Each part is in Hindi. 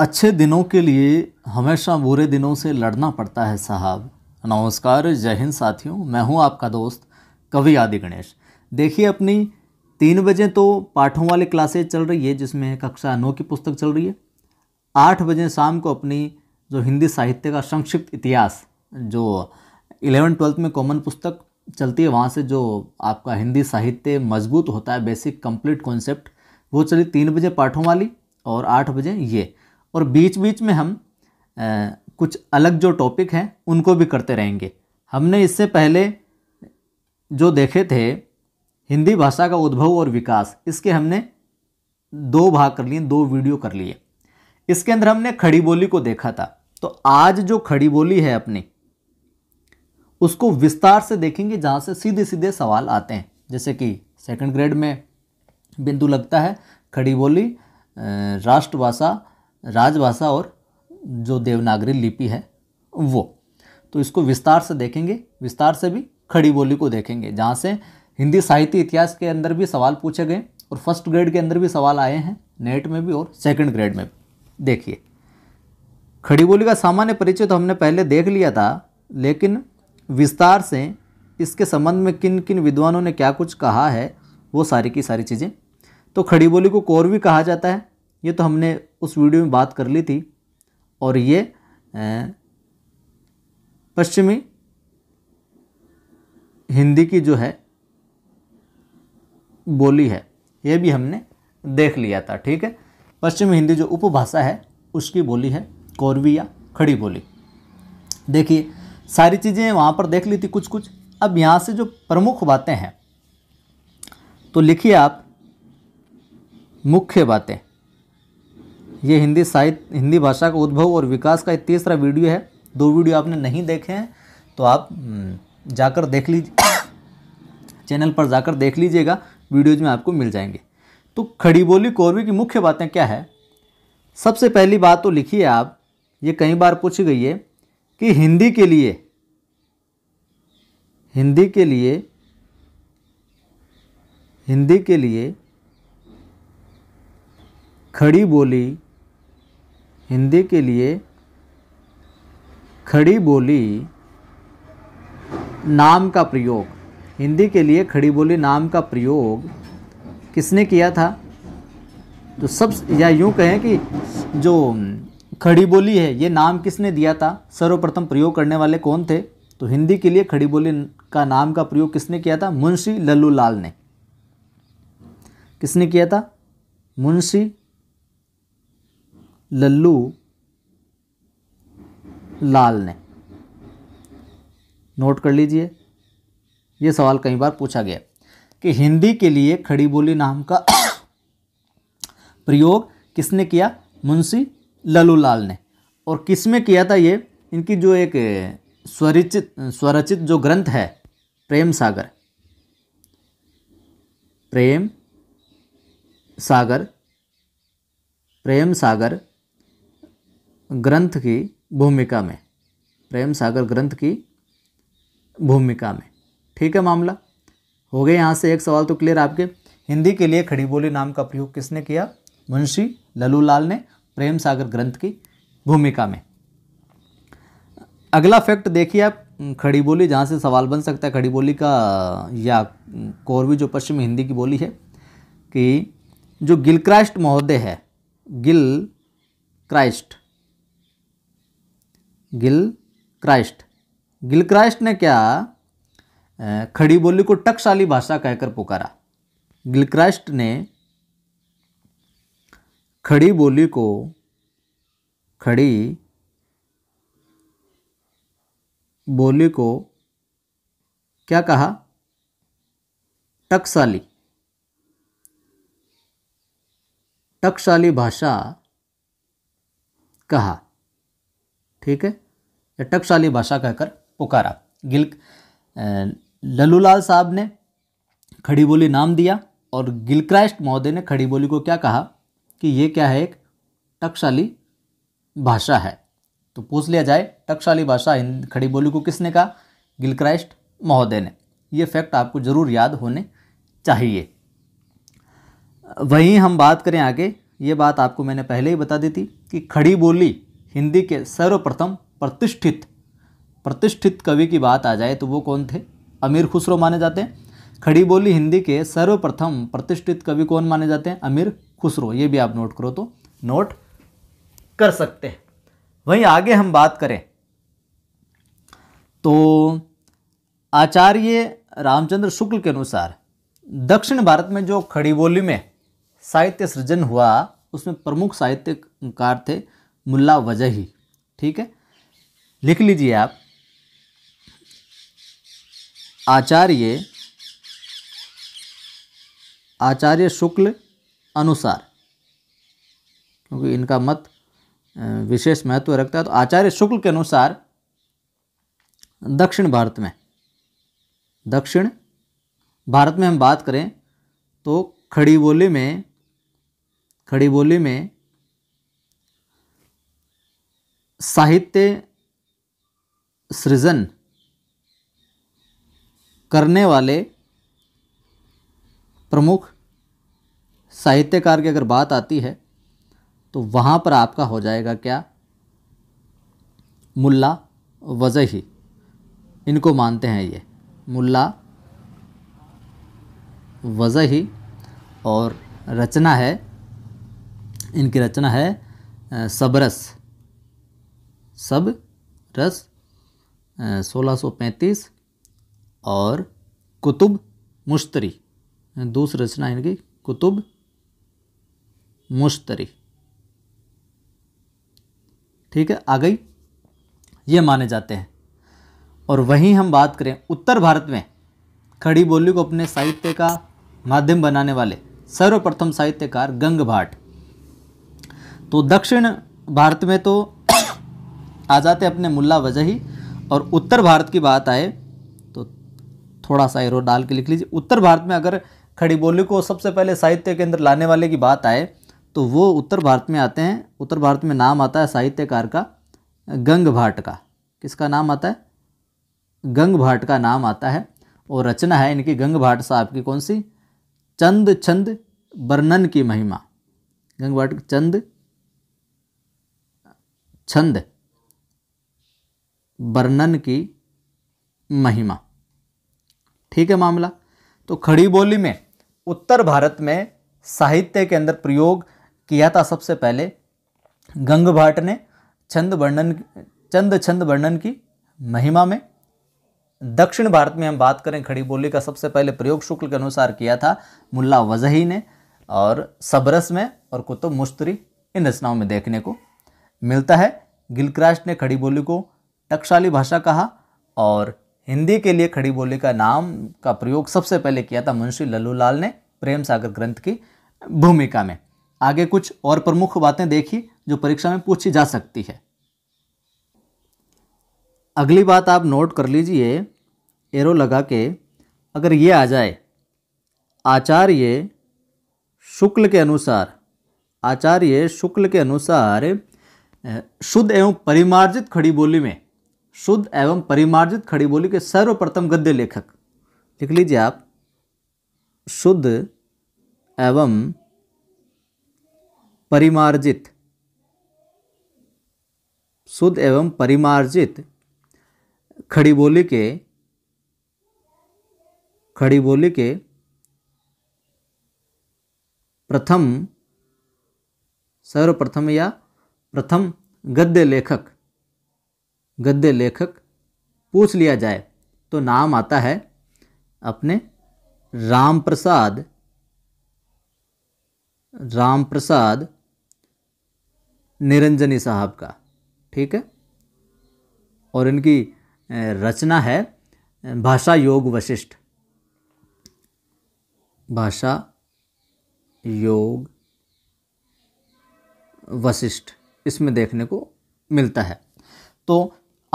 अच्छे दिनों के लिए हमेशा बुरे दिनों से लड़ना पड़ता है साहब नमस्कार जय हिंद साथियों मैं हूं आपका दोस्त कवि आदि गणेश देखिए अपनी तीन बजे तो पाठों वाली क्लासेज चल रही है जिसमें कक्षा नौ की पुस्तक चल रही है आठ बजे शाम को अपनी जो हिंदी साहित्य का संक्षिप्त इतिहास जो इलेवन ट्वेल्थ में कॉमन पुस्तक चलती है वहाँ से जो आपका हिंदी साहित्य मजबूत होता है बेसिक कंप्लीट कॉन्सेप्ट वो चली तीन बजे पाठों वाली और आठ बजे ये और बीच बीच में हम आ, कुछ अलग जो टॉपिक हैं उनको भी करते रहेंगे हमने इससे पहले जो देखे थे हिंदी भाषा का उद्भव और विकास इसके हमने दो भाग कर लिए दो वीडियो कर लिए इसके अंदर हमने खड़ी बोली को देखा था तो आज जो खड़ी बोली है अपनी उसको विस्तार से देखेंगे जहाँ से सीधे सीधे सवाल आते हैं जैसे कि सेकंड ग्रेड में बिंदु लगता है खड़ी बोली राष्ट्रभाषा राजभाषा और जो देवनागरी लिपि है वो तो इसको विस्तार से देखेंगे विस्तार से भी खड़ी बोली को देखेंगे जहाँ से हिंदी साहित्य इतिहास के अंदर भी सवाल पूछे गए और फर्स्ट ग्रेड के अंदर भी सवाल आए हैं नेट में भी और सेकंड ग्रेड में भी देखिए खड़ी बोली का सामान्य परिचय तो हमने पहले देख लिया था लेकिन विस्तार से इसके संबंध में किन किन विद्वानों ने क्या कुछ कहा है वो सारी की सारी चीज़ें तो खड़ी बोली को कौर भी कहा जाता है ये तो हमने उस वीडियो में बात कर ली थी और ये पश्चिमी हिंदी की जो है बोली है ये भी हमने देख लिया था ठीक है पश्चिमी हिंदी जो उपभाषा है उसकी बोली है कौरवी या खड़ी बोली देखिए सारी चीज़ें वहाँ पर देख ली थी कुछ कुछ अब यहाँ से जो प्रमुख बातें हैं तो लिखिए आप मुख्य बातें ये हिंदी साहित्य हिंदी भाषा का उद्भव और विकास का तीसरा वीडियो है दो वीडियो आपने नहीं देखे हैं तो आप हम्म, जाकर देख लीजिए चैनल पर जाकर देख लीजिएगा वीडियोज में आपको मिल जाएंगे तो खड़ी बोली कौरवी की मुख्य बातें क्या है सबसे पहली बात तो लिखी है आप ये कई बार पूछी गई है कि हिंदी के लिए हिंदी के लिए हिंदी के लिए खड़ी बोली हिंदी के लिए खड़ी बोली नाम का प्रयोग हिंदी के लिए खड़ी बोली नाम का प्रयोग किसने किया था तो सब या यूं कहें कि जो खड़ी बोली है ये नाम किसने दिया था सर्वप्रथम प्रयोग करने वाले कौन थे तो हिंदी के लिए खड़ी बोली का नाम का प्रयोग किसने किया था मुंशी लल्लू लाल ने किसने किया था मुंशी लल्लू लाल ने नोट कर लीजिए ये सवाल कई बार पूछा गया कि हिंदी के लिए खड़ी बोली नाम का प्रयोग किसने किया मुंशी लल्लू लाल ने और किस में किया था ये इनकी जो एक स्वरिचित स्वरचित जो ग्रंथ है प्रेम सागर प्रेम सागर प्रेम सागर ग्रंथ की भूमिका में प्रेम सागर ग्रंथ की भूमिका में ठीक है मामला हो गया यहाँ से एक सवाल तो क्लियर आपके हिंदी के लिए खड़ी बोली नाम का प्रयोग किसने किया मुंशी ललूलाल ने प्रेम सागर ग्रंथ की भूमिका में अगला फैक्ट देखिए आप खड़ी बोली जहाँ से सवाल बन सकता है खड़ी बोली का या कोरवी जो पश्चिम हिंदी की बोली है कि जो गिल क्राइस्ट महोदय है Gilchrist Gilchrist Gilchrist ने क्या खड़ी बोली को टकसाली भाषा कहकर पुकारा गिल क्राइस्ट ने खड़ी बोली को खड़ी बोली को क्या कहा टकसाली टकसाली भाषा कहा ठीक है या भाषा कहकर पुकारा गिल लल्लूलाल साहब ने खड़ी बोली नाम दिया और गिलक्राइस्ट महोदय ने खड़ी बोली को क्या कहा कि ये क्या है एक टकशाली भाषा है तो पूछ लिया जाए टकशाली भाषा खड़ी बोली को किसने कहा गिलक्राइस्ट महोदय ने ये फैक्ट आपको ज़रूर याद होने चाहिए वहीं हम बात करें आगे ये बात आपको मैंने पहले ही बता दी थी कि खड़ी बोली हिंदी के सर्वप्रथम प्रतिष्ठित प्रतिष्ठित कवि की बात आ जाए तो वो कौन थे अमीर खुसरो माने जाते हैं खड़ी बोली हिंदी के सर्वप्रथम प्रतिष्ठित कवि कौन माने जाते हैं अमीर खुसरो ये भी आप नोट करो तो नोट कर सकते हैं वहीं आगे हम बात करें तो आचार्य रामचंद्र शुक्ल के अनुसार दक्षिण भारत में जो खड़ी बोली में साहित्य सृजन हुआ उसमें प्रमुख साहित्यकार थे मुल्ला वजही ठीक है लिख लीजिए आप आचार्य आचार्य शुक्ल अनुसार क्योंकि इनका मत विशेष महत्व रखता है तो आचार्य शुक्ल के अनुसार दक्षिण भारत में दक्षिण भारत में हम बात करें तो खड़ी बोली में खड़ी बोली में साहित्य सृजन करने वाले प्रमुख साहित्यकार की अगर बात आती है तो वहाँ पर आपका हो जाएगा क्या मुल्ला वजही इनको मानते हैं ये मुल्ला वजही और रचना है इनकी रचना है सबरस सब रस 1635 और कुतुब मुश्तरी दूसरी रचना इनकी कुतुब मुश्तरी ठीक है आ गई ये माने जाते हैं और वहीं हम बात करें उत्तर भारत में खड़ी बोली को अपने साहित्य का माध्यम बनाने वाले सर्वप्रथम साहित्यकार गंग भाट तो दक्षिण भारत में तो आ जाते अपने मुल्ला वजही और उत्तर भारत की बात आए तो थोड़ा सा एरो डाल के लिख लीजिए उत्तर भारत में अगर खड़ी बोली को सबसे पहले साहित्य के अंदर लाने वाले की बात आए तो वो उत्तर भारत में आते हैं उत्तर भारत में नाम आता है साहित्यकार का गंग भाट का किसका नाम आता है गंग भाट का नाम आता है और रचना है इनकी गंग भाट साहब की कौन सी चंद छंद वर्णन की महिमा गंग भाट चंद छंद वर्णन की महिमा ठीक है मामला तो खड़ी बोली में उत्तर भारत में साहित्य के अंदर प्रयोग किया था सबसे पहले गंग भाट ने छंद वर्णन चंद छंद वर्णन की महिमा में दक्षिण भारत में हम बात करें खड़ी बोली का सबसे पहले प्रयोग शुक्ल के अनुसार किया था मुल्ला वजही ने और सबरस में और कुतुब मुश्तरी इन रचनाओं में देखने को मिलता है गिलक्रास्ट ने खड़ी बोली को टकशाली भाषा कहा और हिंदी के लिए खड़ी बोली का नाम का प्रयोग सबसे पहले किया था मुंशी लल्लू लाल ने प्रेम सागर ग्रंथ की भूमिका में आगे कुछ और प्रमुख बातें देखी जो परीक्षा में पूछी जा सकती है अगली बात आप नोट कर लीजिए एरो लगा के अगर ये आ जाए आचार्य शुक्ल के अनुसार आचार्य शुक्ल के अनुसार शुद्ध एवं परिमार्जित खड़ी बोली में शुद्ध एवं परिमार्जित खड़ी बोली के सर्वप्रथम गद्य लेखक लिख लीजिए आप शुद्ध एवं परिमार्जित शुद्ध एवं परिमार्जित खड़ी बोली के खड़ी बोली के प्रथम सर्वप्रथम या प्रथम गद्य लेखक गद्य लेखक पूछ लिया जाए तो नाम आता है अपने राम प्रसाद राम प्रसाद निरंजनी साहब का ठीक है और इनकी रचना है भाषा योग वशिष्ठ भाषा योग वशिष्ठ इसमें देखने को मिलता है तो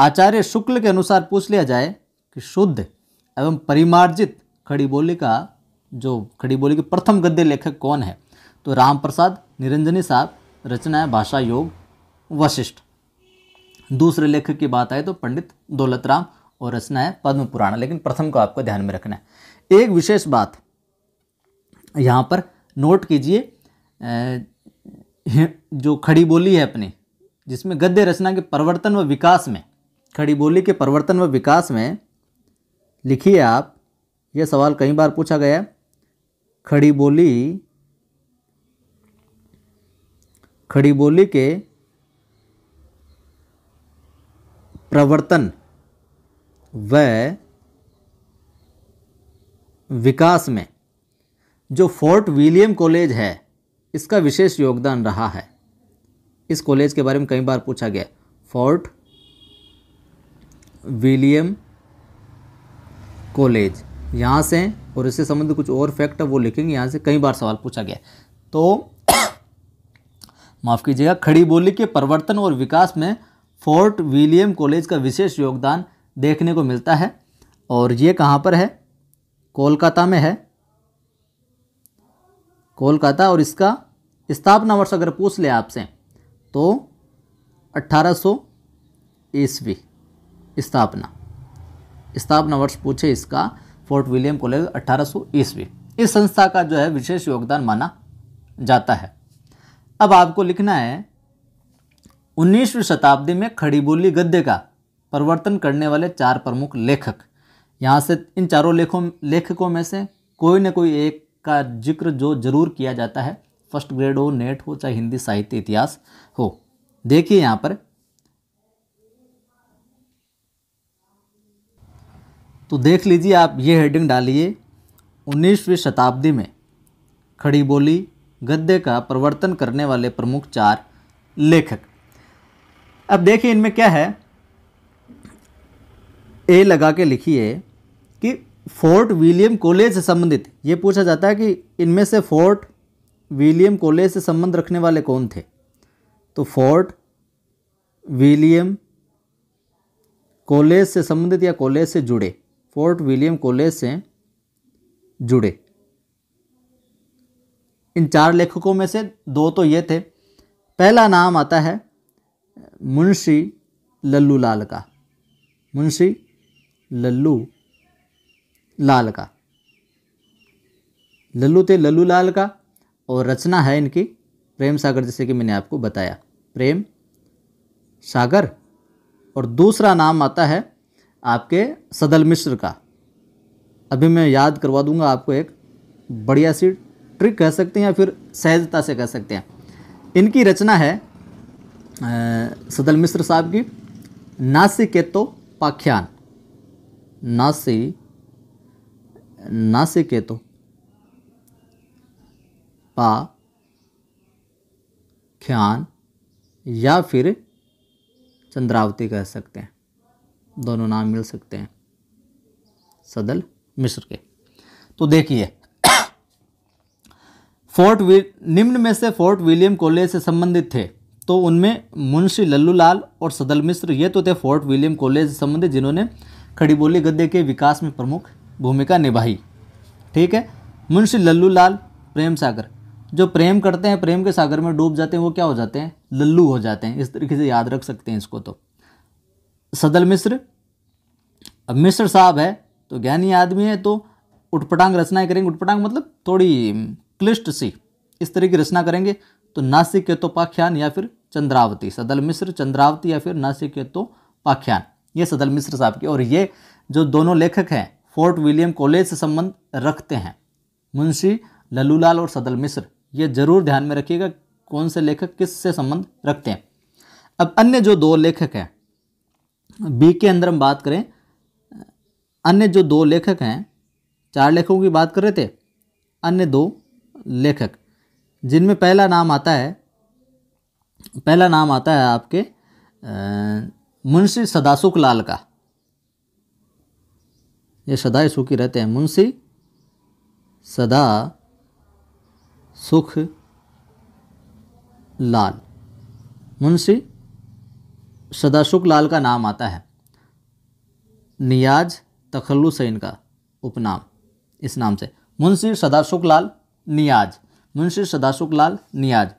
आचार्य शुक्ल के अनुसार पूछ लिया जाए कि शुद्ध एवं परिमार्जित खड़ी बोली का जो खड़ी बोली के प्रथम गद्य लेखक कौन है तो राम प्रसाद निरंजनी साहब रचना है भाषा योग वशिष्ठ दूसरे लेखक की बात आए तो पंडित दौलतराम और रचना है पद्म पुराण लेकिन प्रथम को आपको ध्यान में रखना है एक विशेष बात यहाँ पर नोट कीजिए जो खड़ी बोली है अपनी जिसमें गद्य रचना के परिवर्तन व विकास में खड़ी बोली के परिवर्तन व विकास में लिखिए आप यह सवाल कई बार पूछा गया खड़ी बोली खड़ी बोली के प्रवर्तन व विकास में जो फोर्ट विलियम कॉलेज है इसका विशेष योगदान रहा है इस कॉलेज के बारे में कई बार पूछा गया फोर्ट विलियम कॉलेज यहाँ से और इससे संबंधित कुछ और फैक्ट है वो लिखेंगे यहाँ से कई बार सवाल पूछा गया तो माफ़ कीजिएगा खड़ी बोली के परिवर्तन और विकास में फोर्ट विलियम कॉलेज का विशेष योगदान देखने को मिलता है और ये कहाँ पर है कोलकाता में है कोलकाता और इसका स्थापना वर्ष अगर पूछ ले आपसे तो 1800 ईस्वी स्थापना स्थापना वर्ष पूछे इसका फोर्ट विलियम कॉलेज अठारह सौ ईस्वी इस संस्था का जो है विशेष योगदान माना जाता है अब आपको लिखना है उन्नीसवीं शताब्दी में खड़ी बोली गद्य का परिवर्तन करने वाले चार प्रमुख लेखक यहाँ से इन चारों लेखों लेखकों में से कोई ना कोई एक का जिक्र जो जरूर किया जाता है फर्स्ट ग्रेड हो नेट हो चाहे हिंदी साहित्य इतिहास हो देखिए यहाँ पर तो देख लीजिए आप ये हेडिंग डालिए उन्नीसवीं शताब्दी में खड़ी बोली गद्य का प्रवर्तन करने वाले प्रमुख चार लेखक अब देखिए इनमें क्या है ए लगा के लिखिए कि फोर्ट विलियम कॉलेज से संबंधित ये पूछा जाता है कि इनमें से फोर्ट विलियम कॉलेज से संबंध रखने वाले कौन थे तो फोर्ट विलियम कॉलेज से संबंधित या कॉलेज से जुड़े फोर्ट विलियम कॉलेज से जुड़े इन चार लेखकों में से दो तो ये थे पहला नाम आता है मुंशी लल्लू लाल का मुंशी लल्लू लाल का लल्लू थे लल्लू लाल का और रचना है इनकी प्रेम सागर जैसे कि मैंने आपको बताया प्रेम सागर और दूसरा नाम आता है आपके सदल मिश्र का अभी मैं याद करवा दूंगा आपको एक बढ़िया सी ट्रिक कह सकते हैं या फिर सहजता से कह सकते हैं इनकी रचना है आ, सदल मिश्र साहब की तो पाख्यान नासी तो पा ख्यान या फिर चंद्रावती कह सकते हैं दोनों नाम मिल सकते हैं सदल मिस्र के तो देखिए फोर्ट निम्न में से फोर्ट विलियम कॉलेज से संबंधित थे तो उनमें मुंशी लल्लू लाल और सदल मिश्र ये तो थे फोर्ट विलियम कॉलेज से संबंधित जिन्होंने खड़ी बोली गद्य के विकास में प्रमुख भूमिका निभाई ठीक है मुंशी लल्लू लाल प्रेम सागर जो प्रेम करते हैं प्रेम के सागर में डूब जाते हैं वो क्या हो जाते हैं लल्लू हो जाते हैं इस तरीके से याद रख सकते हैं इसको तो सदल मिश्र अब मिश्र साहब है तो ज्ञानी आदमी है तो उठपटांग रचनाएं करेंगे उठपटांग मतलब थोड़ी हम्म, क्लिष्ट सी इस तरह की रचना करेंगे तो नासिक केतोपाख्यान या फिर चंद्रावती सदल मिश्र चंद्रावती या फिर नासिक केतोपाख्यान ये सदल मिश्र साहब की और ये जो दोनों लेखक हैं फोर्ट विलियम कॉलेज से संबंध रखते हैं मुंशी ललूलाल और सदल मिश्र ये जरूर ध्यान में रखिएगा कौन से लेखक किस से संबंध रखते हैं अब अन्य जो दो लेखक हैं बी के अंदर हम बात करें अन्य जो दो लेखक हैं चार लेखकों की बात कर रहे थे अन्य दो लेखक जिनमें पहला नाम आता है पहला नाम आता है आपके मुंशी सदासुख लाल का ये सदा ही सुखी रहते हैं मुंशी सदा सुख लाल मुंशी सदाशुक लाल का नाम आता है नियाज तखलुसैन सैन का उपनाम इस नाम से मुंशी सदाशुक लाल नियाज मुंशी सदाशुक लाल नियाज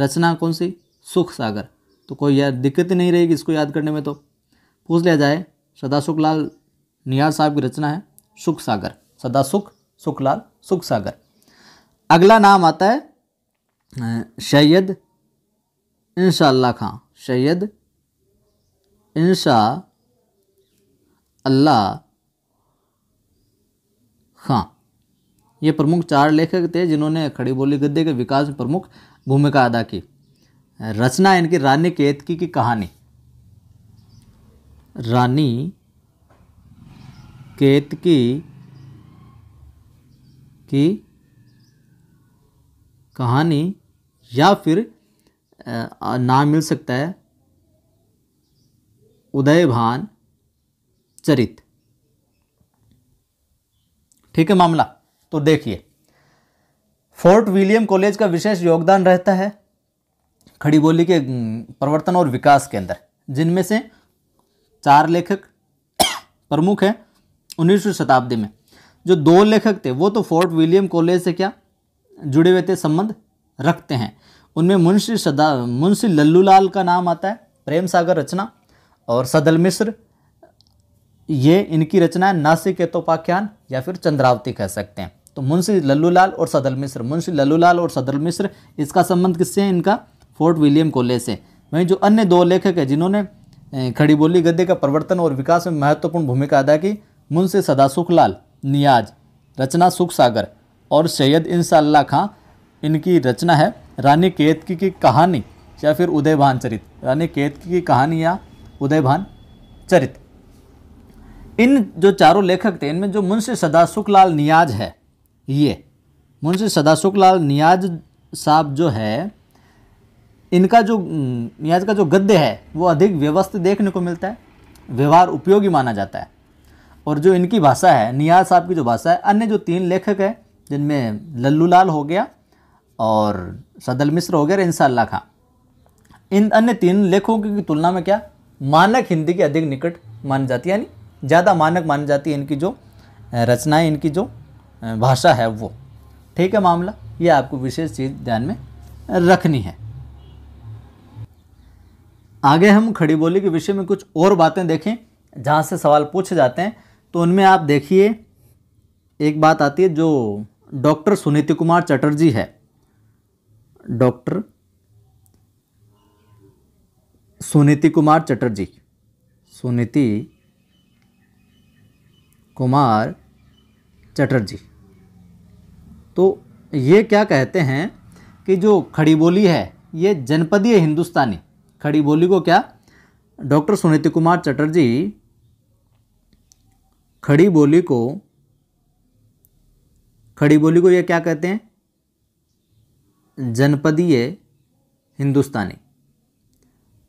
रचना कौन सी सुख सागर तो कोई यार दिक्कत ही नहीं रहेगी इसको याद करने में तो पूछ लिया जाए सदाशुक लाल नियाज साहब की रचना है सुख सागर सुख सुखलाल सुख सागर अगला नाम आता है सैयद इंशाल्लाह खां सैयद इंशा अल्लाह खां ये प्रमुख चार लेखक थे जिन्होंने खड़ी बोली गद्दे के विकास में प्रमुख भूमिका अदा की रचना इनकी रानी केतकी की कहानी रानी केतकी की कहानी या फिर नाम मिल सकता है उदयभान चरित ठीक है मामला तो देखिए फोर्ट विलियम कॉलेज का विशेष योगदान रहता है खड़ी बोली के प्रवर्तन और विकास के अंदर जिनमें से चार लेखक प्रमुख हैं उन्नीसवीं शताब्दी में जो दो लेखक थे वो तो फोर्ट विलियम कॉलेज से क्या जुड़े हुए थे संबंध रखते हैं उनमें मुंशी सदा मुंशी लल्लूलाल का नाम आता है प्रेम सागर रचना और सदल मिश्र ये इनकी रचना है नासिक एतोपाख्यान या फिर चंद्रावती कह सकते हैं तो मुंशी लल्लूलाल और सदल मिश्र मुंशी लल्लूलाल और सदल मिश्र इसका संबंध किससे है इनका फोर्ट विलियम कोले से वहीं जो अन्य दो लेखक हैं जिन्होंने खड़ी बोली गद्य का प्रवर्तन और विकास में महत्वपूर्ण भूमिका अदा की मुंशी सदा सुखलाल नियाज रचना सुख सागर और सैयद इंसाल्ला खां इनकी रचना है रानी केतकी की कहानी या फिर उदय भानचरित रानी केतकी की कहानी या उदयभान चरित इन जो चारों लेखक थे इनमें जो मुंशी सदासुख लाल नियाज है ये मुंशी सदासुख लाल नियाज साहब जो है इनका जो नियाज का जो गद्य है वो अधिक व्यवस्थित देखने को मिलता है व्यवहार उपयोगी माना जाता है और जो इनकी भाषा है नियाज साहब की जो भाषा है अन्य जो तीन लेखक हैं जिनमें लल्लू लाल हो गया और सदल मिश्र हो गया रिंसा अल्लाह खां इन अन्य तीन लेखकों की तुलना में क्या मानक हिंदी के अधिक निकट मानी जाती है यानी ज़्यादा मानक मानी जाती है इनकी जो रचनाएं इनकी जो भाषा है वो ठीक है मामला ये आपको विशेष चीज़ ध्यान में रखनी है आगे हम खड़ी बोली के विषय में कुछ और बातें देखें जहाँ से सवाल पूछे जाते हैं तो उनमें आप देखिए एक बात आती है जो डॉक्टर सुनीति कुमार चटर्जी है डॉक्टर सुनीति कुमार चटर्जी सुनीति कुमार चटर्जी तो ये क्या कहते हैं कि जो खड़ी बोली है ये जनपदीय हिंदुस्तानी खड़ी बोली को क्या डॉक्टर सुनीति कुमार चटर्जी खड़ी बोली को खड़ी बोली को ये क्या कहते हैं जनपदीय हिंदुस्तानी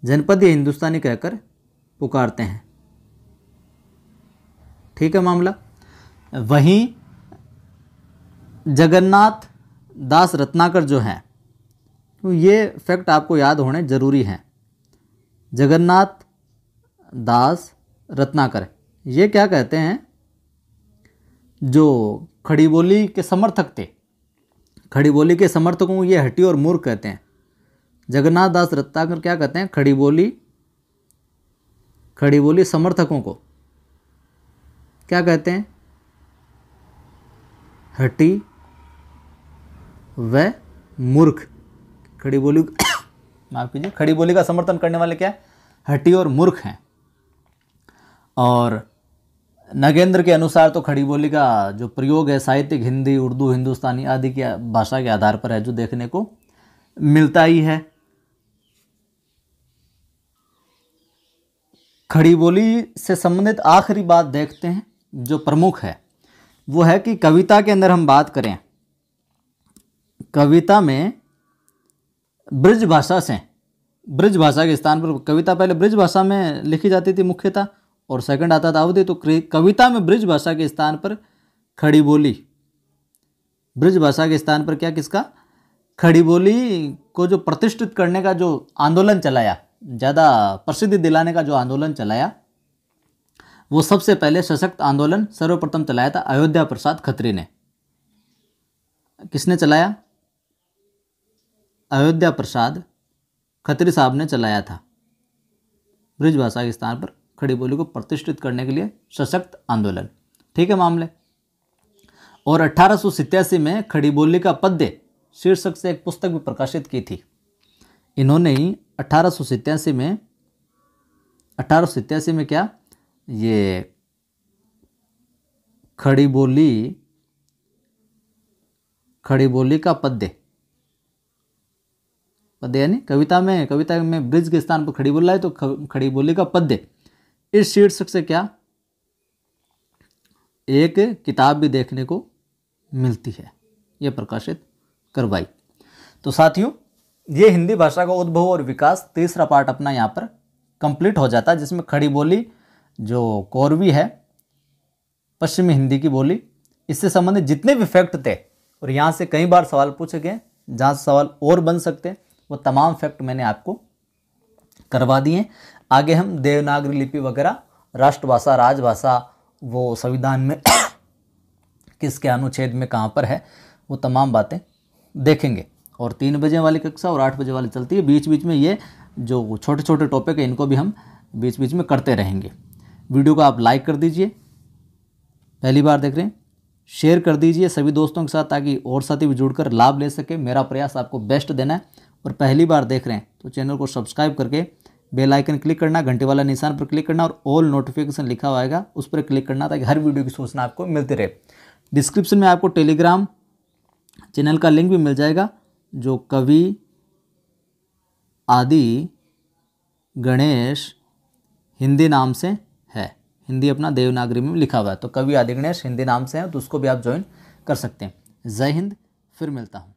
जनपद या हिंदुस्तानी कहकर पुकारते हैं ठीक है मामला वहीं जगन्नाथ दास रत्नाकर जो हैं तो ये फैक्ट आपको याद होने ज़रूरी हैं जगन्नाथ दास रत्नाकर ये क्या कहते हैं जो खड़ी बोली के समर्थक थे खड़ी बोली के समर्थकों को ये हटी और मूर्ख कहते हैं जगन्नाथ दास रत्नाकर क्या कहते हैं खड़ी बोली खड़ी बोली समर्थकों को क्या कहते हैं हटी व मूर्ख खड़ी बोली माफ कीजिए खड़ी बोली का समर्थन करने वाले क्या हटी और मूर्ख हैं और नगेंद्र के अनुसार तो खड़ी बोली का जो प्रयोग है साहित्यिक हिंदी उर्दू हिंदुस्तानी आदि की भाषा के आधार पर है जो देखने को मिलता ही है खड़ी बोली से संबंधित आखिरी बात देखते हैं जो प्रमुख है वो है कि कविता के अंदर हम बात करें कविता में ब्रज भाषा से ब्रज भाषा के स्थान पर कविता पहले ब्रज भाषा में लिखी जाती थी मुख्यतः और सेकंड आता था अवधि तो कविता में ब्रज भाषा के स्थान पर खड़ी बोली ब्रज भाषा के स्थान पर क्या किसका खड़ी बोली को जो प्रतिष्ठित करने का जो आंदोलन चलाया ज़्यादा प्रसिद्धि दिलाने का जो आंदोलन चलाया वो सबसे पहले सशक्त आंदोलन सर्वप्रथम चलाया था अयोध्या प्रसाद खत्री ने किसने चलाया अयोध्या प्रसाद खत्री साहब ने चलाया था ब्रिज भाषा के स्थान पर खड़ी बोली को प्रतिष्ठित करने के लिए सशक्त आंदोलन ठीक है मामले और अठारह में खड़ी बोली का पद्य शीर्षक से एक पुस्तक भी प्रकाशित की थी इन्होंने ही अठारह में अठारह में क्या ये खड़ी बोली खड़ी बोली का पद्य पद्य यानी कविता में कविता में ब्रिज के स्थान पर खड़ी बोल रहा है तो खड़ी बोली का पद्य इस शीर्षक से क्या एक किताब भी देखने को मिलती है यह प्रकाशित करवाई तो साथियों ये हिंदी भाषा का उद्भव और विकास तीसरा पार्ट अपना यहाँ पर कंप्लीट हो जाता है जिसमें खड़ी बोली जो कौरवी है पश्चिमी हिंदी की बोली इससे संबंधित जितने भी फैक्ट थे और यहाँ से कई बार सवाल पूछे गए जहाँ से सवाल और बन सकते हैं वो तमाम फैक्ट मैंने आपको करवा दिए आगे हम देवनागरी लिपि वगैरह राष्ट्रभाषा राजभाषा वो संविधान में किसके अनुच्छेद में कहाँ पर है वो तमाम बातें देखेंगे और तीन बजे वाली कक्षा और आठ बजे वाली चलती है बीच बीच में ये जो छोटे छोटे टॉपिक है इनको भी हम बीच बीच में करते रहेंगे वीडियो को आप लाइक कर दीजिए पहली बार देख रहे हैं शेयर कर दीजिए सभी दोस्तों के साथ ताकि और साथी भी जुड़कर लाभ ले सके मेरा प्रयास आपको बेस्ट देना है और पहली बार देख रहे हैं तो चैनल को सब्सक्राइब करके बेल आइकन क्लिक करना घंटे वाला निशान पर क्लिक करना और ऑल नोटिफिकेशन लिखा हुआ आएगा उस पर क्लिक करना ताकि हर वीडियो की सूचना आपको मिलती रहे डिस्क्रिप्शन में आपको टेलीग्राम चैनल का लिंक भी मिल जाएगा जो कवि आदि गणेश हिंदी नाम से है हिंदी अपना देवनागरी में लिखा हुआ है तो कवि आदि गणेश हिंदी नाम से है तो उसको भी आप ज्वाइन कर सकते हैं जय हिंद फिर मिलता हूँ